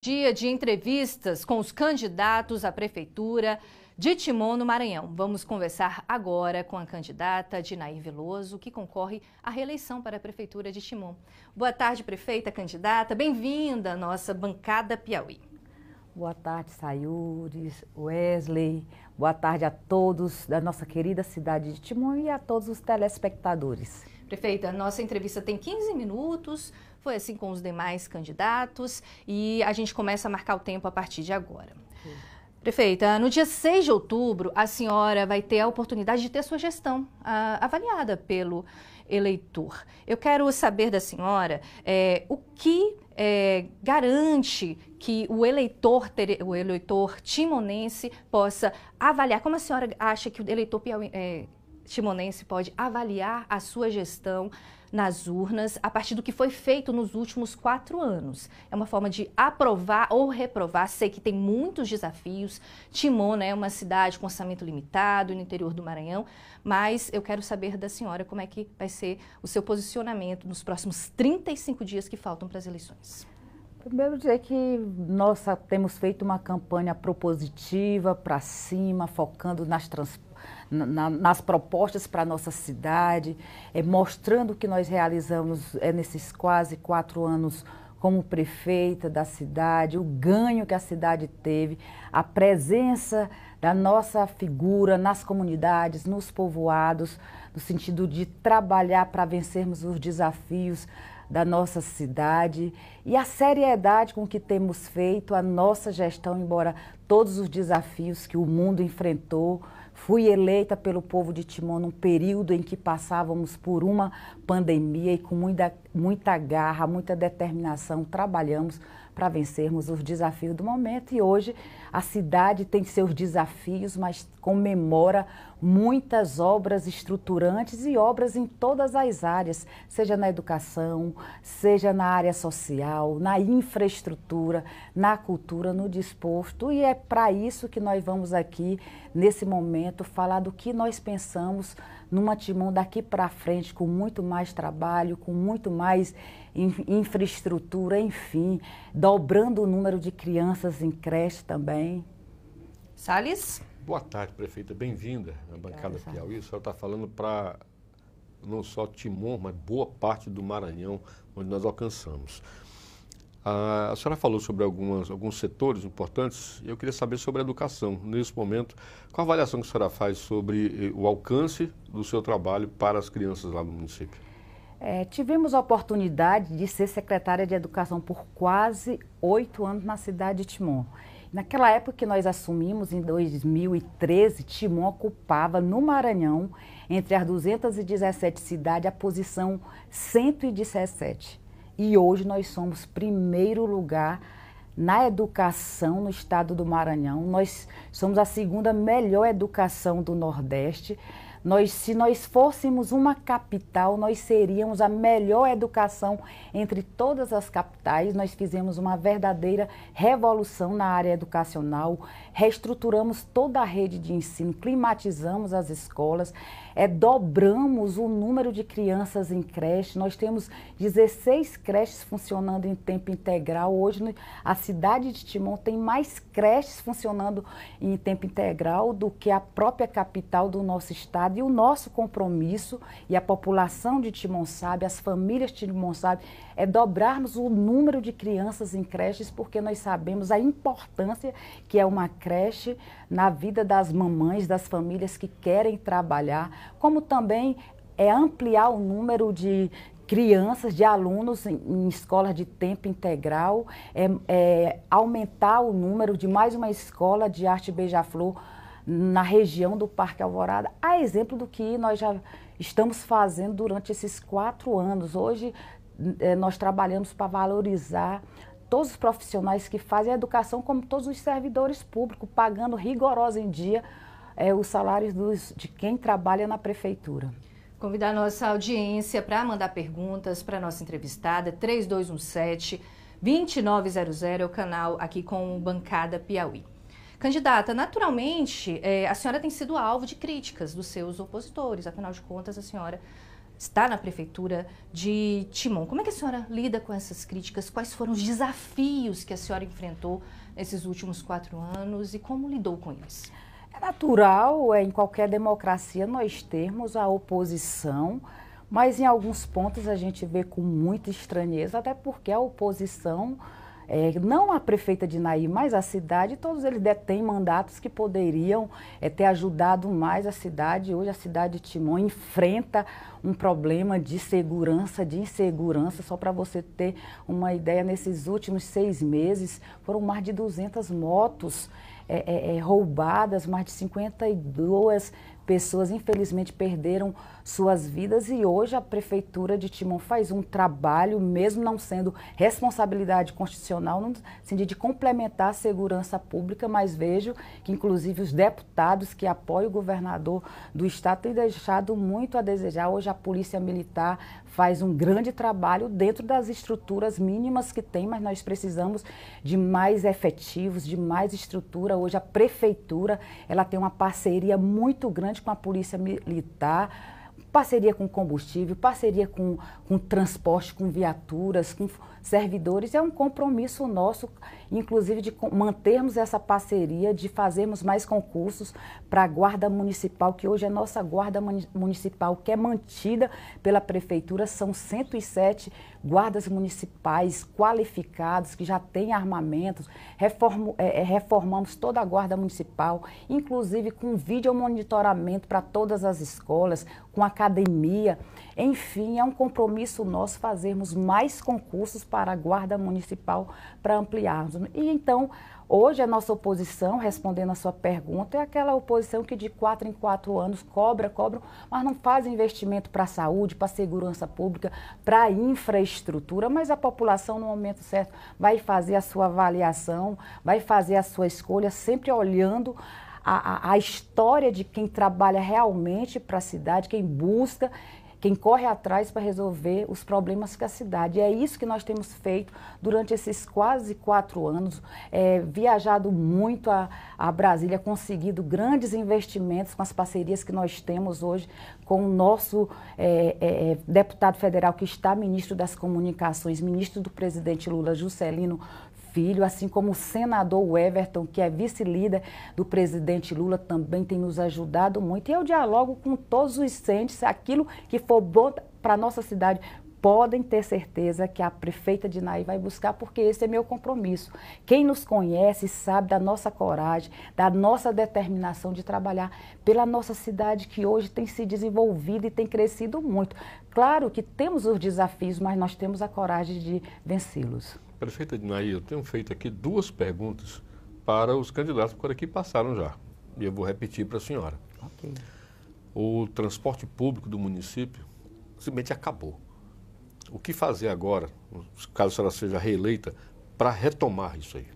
dia de entrevistas com os candidatos à prefeitura de Timon, no Maranhão. Vamos conversar agora com a candidata Dinair Veloso, que concorre à reeleição para a prefeitura de Timon. Boa tarde, prefeita candidata. Bem-vinda à nossa bancada Piauí. Boa tarde, Sayures, Wesley. Boa tarde a todos da nossa querida cidade de Timon e a todos os telespectadores. Prefeita, nossa entrevista tem 15 minutos. Foi assim com os demais candidatos e a gente começa a marcar o tempo a partir de agora. Sim. Prefeita, no dia 6 de outubro, a senhora vai ter a oportunidade de ter sua gestão a, ah, avaliada pelo eleitor. Eu quero saber da senhora é, o que é, garante que o eleitor, ter, o eleitor timonense possa avaliar. Como a senhora acha que o eleitor piauí, é, eh, timonense pode avaliar a sua gestão nas urnas a partir do que foi feito nos últimos quatro anos. É uma forma de aprovar ou reprovar. Sei que tem muitos desafios. Timon né, é uma cidade com orçamento limitado no interior do Maranhão, mas eu quero saber da senhora como é que vai ser o seu posicionamento nos próximos 35 dias que faltam para as eleições. Primeiro dizer que nós temos feito uma campanha propositiva para cima, focando nas transportes, na, nas propostas para a nossa cidade, é, mostrando o que nós realizamos é, nesses quase quatro anos como prefeita da cidade, o ganho que a cidade teve, a presença da nossa figura nas comunidades, nos povoados, no sentido de trabalhar para vencermos os desafios da nossa cidade e a seriedade com que temos feito a nossa gestão, embora todos os desafios que o mundo enfrentou, Fui eleita pelo povo de Timon num período em que passávamos por uma pandemia e com muita muita garra, muita determinação, trabalhamos para vencermos os desafios do momento e hoje a cidade tem seus desafios, mas comemora muitas obras estruturantes e obras em todas as áreas, seja na educação, seja na área social, na infraestrutura, na cultura, no disposto, e é para isso que nós vamos aqui nesse momento falar do que nós pensamos numa Timon daqui para frente, com muito mais trabalho, com muito mais infraestrutura, enfim, dobrando o número de crianças em creche também. Salles? Boa tarde, prefeita. Bem-vinda à bancada Salles. Piauí. A senhora está falando para não só Timon, mas boa parte do Maranhão, onde nós alcançamos. Ah, a senhora falou sobre algumas, alguns setores importantes e eu queria saber sobre a educação. Nesse momento, qual a avaliação que a senhora faz sobre eh, o alcance do seu trabalho para as crianças lá no município? É, tivemos a oportunidade de ser secretária de educação por quase oito anos na cidade de Timon. Naquela época que nós assumimos, em 2013, Timon ocupava no Maranhão, entre as 217 cidades, a posição 117. E hoje nós somos primeiro lugar na educação no estado do Maranhão. Nós somos a segunda melhor educação do Nordeste. Nós, se nós fôssemos uma capital, nós seríamos a melhor educação entre todas as capitais. Nós fizemos uma verdadeira revolução na área educacional, reestruturamos toda a rede de ensino, climatizamos as escolas, é, dobramos o número de crianças em creche. Nós temos 16 creches funcionando em tempo integral. Hoje, a cidade de Timon tem mais creches funcionando em tempo integral do que a própria capital do nosso estado. E o nosso compromisso, e a população de Timon sabe, as famílias de Timon sabe, é dobrarmos o número de crianças em creches, porque nós sabemos a importância que é uma creche na vida das mamães, das famílias que querem trabalhar como também é ampliar o número de crianças, de alunos em, em escolas de tempo integral, é, é, aumentar o número de mais uma escola de arte beija-flor na região do Parque Alvorada, a exemplo do que nós já estamos fazendo durante esses quatro anos. Hoje é, nós trabalhamos para valorizar todos os profissionais que fazem a educação, como todos os servidores públicos, pagando rigorosa em dia é, os salários dos, de quem trabalha na prefeitura. Convidar nossa audiência para mandar perguntas para nossa entrevistada, 3217 2900 é o canal aqui com o Bancada Piauí. Candidata, naturalmente, é, a senhora tem sido alvo de críticas dos seus opositores, afinal de contas, a senhora está na prefeitura de Timon. Como é que a senhora lida com essas críticas? Quais foram os desafios que a senhora enfrentou nesses últimos quatro anos e como lidou com eles? É natural é, em qualquer democracia nós termos a oposição, mas em alguns pontos a gente vê com muita estranheza, até porque a oposição é, não a prefeita de Naí, mas a cidade, todos eles detêm mandatos que poderiam é, ter ajudado mais a cidade. Hoje a cidade de Timon enfrenta um problema de segurança, de insegurança. Só para você ter uma ideia, nesses últimos seis meses foram mais de 200 motos é, é, é, roubadas, mais de 52 Pessoas, infelizmente, perderam suas vidas e hoje a Prefeitura de Timon faz um trabalho, mesmo não sendo responsabilidade constitucional, no sentido de complementar a segurança pública, mas vejo que, inclusive, os deputados que apoiam o governador do Estado têm deixado muito a desejar. Hoje a Polícia Militar faz um grande trabalho dentro das estruturas mínimas que tem, mas nós precisamos de mais efetivos, de mais estrutura. Hoje a Prefeitura ela tem uma parceria muito grande com a polícia militar, parceria com combustível, parceria com, com transporte, com viaturas, com servidores, é um compromisso nosso, inclusive de mantermos essa parceria, de fazermos mais concursos para a Guarda Municipal, que hoje é nossa Guarda Municipal, que é mantida pela Prefeitura. São 107 guardas municipais qualificados, que já têm armamentos. Reformo, é, é, reformamos toda a Guarda Municipal, inclusive com vídeo monitoramento para todas as escolas, com academia. Enfim, é um compromisso nosso fazermos mais concursos para para a Guarda Municipal para ampliarmos. E então, hoje a nossa oposição, respondendo a sua pergunta, é aquela oposição que de quatro em quatro anos cobra, cobra, mas não faz investimento para a saúde, para a segurança pública, para a infraestrutura, mas a população no momento certo vai fazer a sua avaliação, vai fazer a sua escolha, sempre olhando a, a, a, história de quem trabalha realmente para a cidade, quem busca quem corre atrás para resolver os problemas que a cidade. E é isso que nós temos feito durante esses quase quatro anos, é, viajado muito a, a Brasília, conseguido grandes investimentos com as parcerias que nós temos hoje com o nosso é, é, é deputado federal que está ministro das Comunicações, ministro do presidente Lula, Juscelino Filho, assim como o senador Everton, que é vice-líder do presidente Lula, também tem nos ajudado muito. E eu dialogo com todos os centros, aquilo que for bom para a nossa cidade, podem ter certeza que a prefeita de Naí vai buscar, porque esse é meu compromisso. Quem nos conhece sabe da nossa coragem, da nossa determinação de trabalhar pela nossa cidade que hoje tem se desenvolvido e tem crescido muito. Claro que temos os desafios, mas nós temos a coragem de vencê-los. Prefeita Dinaí, eu tenho feito aqui duas perguntas para os candidatos que por aqui passaram já. E eu vou repetir para a senhora. Okay. O transporte público do município simplesmente acabou. O que fazer agora, caso a senhora seja reeleita, para retomar isso aí?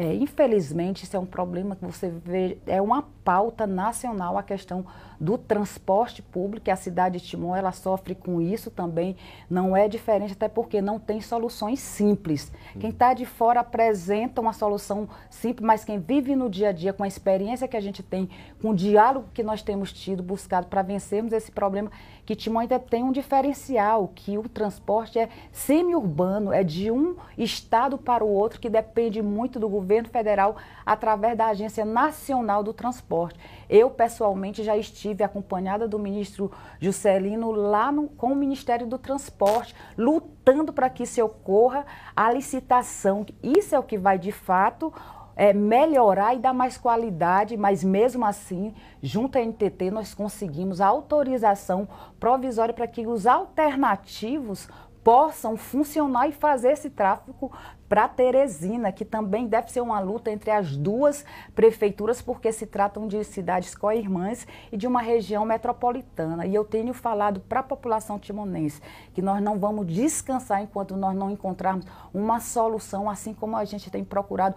É, infelizmente, isso é um problema que você vê, é uma pauta nacional a questão do transporte público. A cidade de Timon ela sofre com isso também. Não é diferente, até porque não tem soluções simples. Quem está de fora apresenta uma solução simples, mas quem vive no dia a dia, com a experiência que a gente tem, com o diálogo que nós temos tido, buscado para vencermos esse problema, que Timon ainda tem um diferencial, que o transporte é semi-urbano, é de um estado para o outro, que depende muito do governo governo federal através da Agência Nacional do Transporte. Eu, pessoalmente, já estive acompanhada do ministro Juscelino lá no, com o Ministério do Transporte, lutando para que se ocorra a licitação. Isso é o que vai, de fato, é, melhorar e dar mais qualidade, mas mesmo assim, junto à NTT, nós conseguimos a autorização provisória para que os alternativos possam funcionar e fazer esse tráfego para Teresina, que também deve ser uma luta entre as duas prefeituras, porque se tratam de cidades co-irmãs e de uma região metropolitana. E eu tenho falado para a população timonense que nós não vamos descansar enquanto nós não encontrarmos uma solução, assim como a gente tem procurado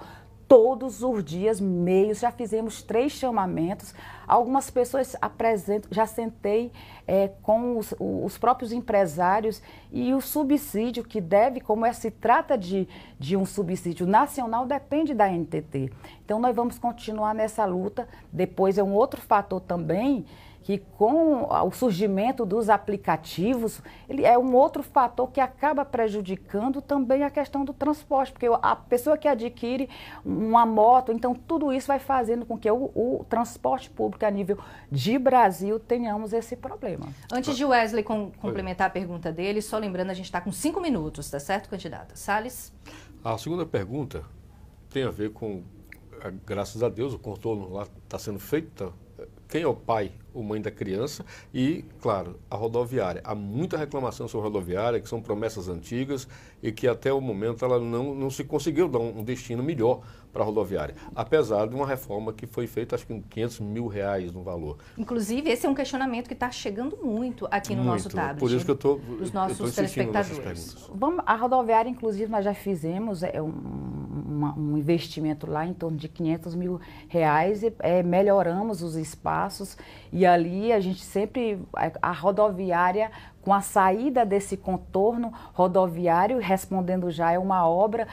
todos os dias, meios, já fizemos três chamamentos. Algumas pessoas apresentam, já sentei é, com os, os, próprios empresários e o subsídio que deve, como é, se trata de, de um subsídio nacional, depende da NTT. Então, nós vamos continuar nessa luta. Depois é um outro fator também que com o surgimento dos aplicativos, ele é um outro fator que acaba prejudicando também a questão do transporte, porque a pessoa que adquire uma moto, então tudo isso vai fazendo com que o, o transporte público a nível de Brasil tenhamos esse problema. Antes de Wesley com, complementar a pergunta dele, só lembrando, a gente está com cinco minutos, tá certo, candidata? Salles? A segunda pergunta tem a ver com, eh, graças a Deus, o contorno lá está sendo feito. Então, eh, quem é o pai o Mãe da Criança e, claro, a rodoviária. Há muita reclamação sobre a rodoviária, que são promessas antigas e que até o momento ela não, não se conseguiu dar um destino melhor para a rodoviária, apesar de uma reforma que foi feita, acho que em 500 mil reais no valor. Inclusive, esse é um questionamento que está chegando muito aqui no muito, nosso tablet. Por isso que eu estou Os nossos telespectadores. a rodoviária, inclusive, nós já fizemos é, um, um investimento lá em torno de 500 mil reais e é, melhoramos os espaços e e ali a gente sempre, a rodoviária, com a saída desse contorno rodoviário, respondendo já, é uma obra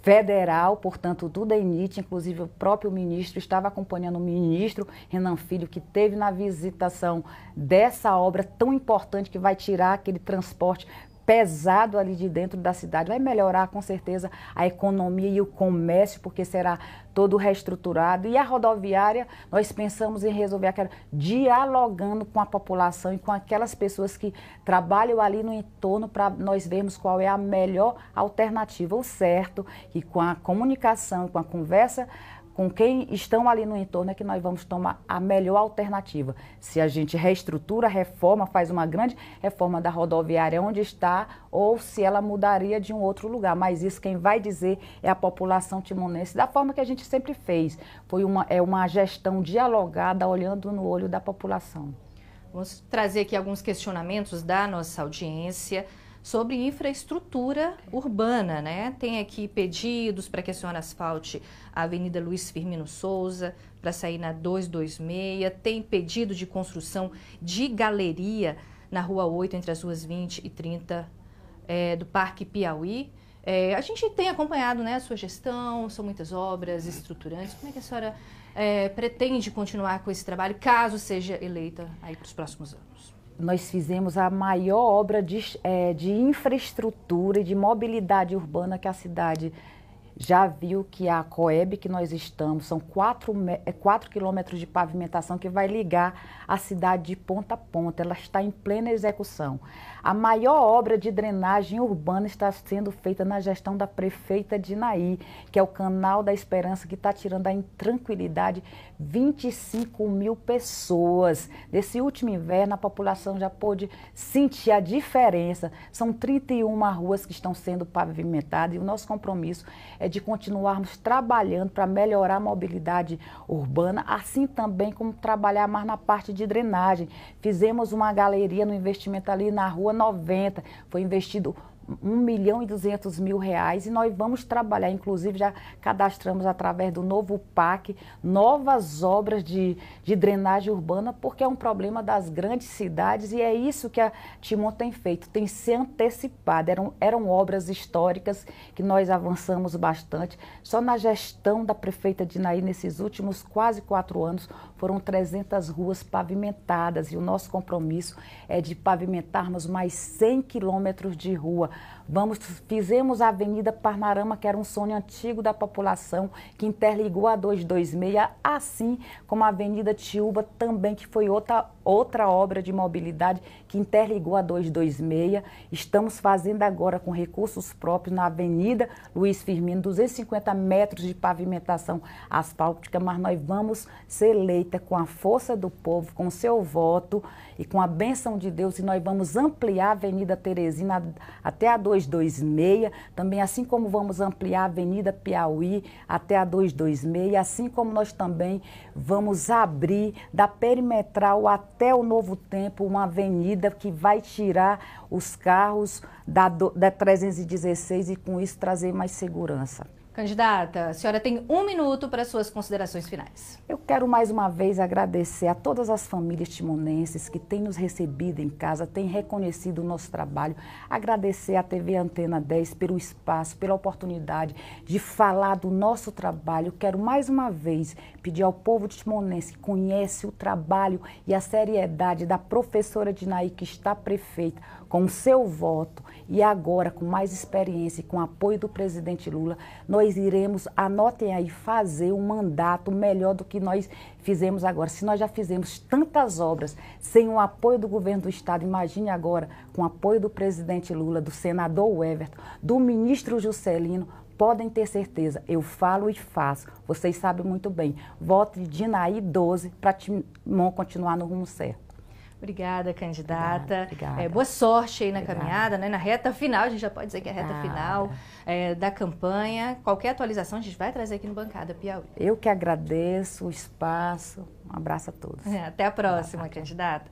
federal, portanto, do DENIT, inclusive o próprio ministro estava acompanhando o ministro Renan Filho, que teve na visitação dessa obra tão importante que vai tirar aquele transporte pesado ali de dentro da cidade. Vai melhorar com certeza a economia e o comércio, porque será todo reestruturado. E a rodoviária, nós pensamos em resolver aquela dialogando com a população e com aquelas pessoas que trabalham ali no entorno para nós vermos qual é a melhor alternativa, o certo, é e com a comunicação, com a conversa com quem estão ali no entorno é que nós vamos tomar a melhor alternativa. Se a gente reestrutura, reforma, faz uma grande reforma da rodoviária onde está, ou se ela mudaria de um outro lugar. Mas isso quem vai dizer é a população timonense, da forma que a gente sempre fez. Foi uma, é uma gestão dialogada, olhando no olho da população. Vamos trazer aqui alguns questionamentos da nossa audiência sobre infraestrutura urbana, né? Tem aqui pedidos para que a senhora asfalte a Avenida Luiz Firmino Souza, para sair na 226, tem pedido de construção de galeria na Rua 8, entre as ruas 20 e 30 é, do Parque Piauí. É, a gente tem acompanhado né, a sua gestão, são muitas obras estruturantes. Como é que a senhora é, pretende continuar com esse trabalho, caso seja eleita aí para os próximos anos? nós fizemos a maior obra de, é, de infraestrutura e de mobilidade urbana que a cidade já viu que a Coeb que nós estamos são 4, é quilômetros de pavimentação que vai ligar a cidade de ponta a ponta. Ela está em plena execução. A maior obra de drenagem urbana está sendo feita na gestão da prefeita de Naí, que é o Canal da Esperança, que está tirando a intranquilidade 25 mil pessoas. Nesse último inverno, a população já pôde sentir a diferença. São 31 ruas que estão sendo pavimentadas e o nosso compromisso é de continuarmos trabalhando para melhorar a mobilidade urbana, assim também como trabalhar mais na parte de drenagem. Fizemos uma galeria no investimento ali na Rua 90, foi investido 1 milhão e 200 mil reais e nós vamos trabalhar, inclusive já cadastramos através do novo PAC novas obras de, de drenagem urbana, porque é um problema das grandes cidades e é isso que a Timon tem feito, tem se antecipado. Eram, eram obras históricas que nós avançamos bastante. Só na gestão da prefeita Dinaí, nesses últimos quase quatro anos, foram 300 ruas pavimentadas e o nosso compromisso é de pavimentarmos mais 100 quilômetros de rua Vamos, fizemos a Avenida Parnarama, que era um sonho antigo da população, que interligou a 226, assim como a Avenida Tiúba também, que foi outra, outra obra de mobilidade que interligou a 226. Estamos fazendo agora com recursos próprios na Avenida Luiz Firmino, 250 metros de pavimentação asfáltica, mas nós vamos ser eleita com a força do povo, com seu voto e com a bênção de Deus, e nós vamos ampliar a Avenida Teresina até a 226, também assim como vamos ampliar a Avenida Piauí até a 226, assim como nós também vamos abrir da perimetral até o Novo Tempo uma avenida que vai tirar os carros da, da 316 e com isso trazer mais segurança. Candidata, a senhora tem um minuto para suas considerações finais. Eu quero mais uma vez agradecer a todas as famílias timonenses que têm nos recebido em casa, têm reconhecido o nosso trabalho. Agradecer à TV Antena 10 pelo espaço, pela oportunidade de falar do nosso trabalho. Quero mais uma vez pedir ao povo timonense que conhece o trabalho e a seriedade da professora Dinaí, que está prefeita, com o seu voto e agora com mais experiência e com o apoio do presidente Lula. Nós nós iremos, anotem aí, fazer um mandato melhor do que nós fizemos agora. Se nós já fizemos tantas obras sem o apoio do governo do Estado, imagine agora com o apoio do presidente Lula, do senador Everton, do ministro Juscelino, podem ter certeza, eu falo e faço. Vocês sabem muito bem. Vote Dinaí 12 para Timon continuar no rumo certo. Obrigada, candidata. Obrigada, é, boa sorte aí na caminhada, né? na reta final, a gente já pode dizer que é a reta final é, da campanha. Qualquer atualização a gente vai trazer aqui no Bancada Piauí. Eu que agradeço o espaço. Um abraço a todos. É, até a próxima, candidata.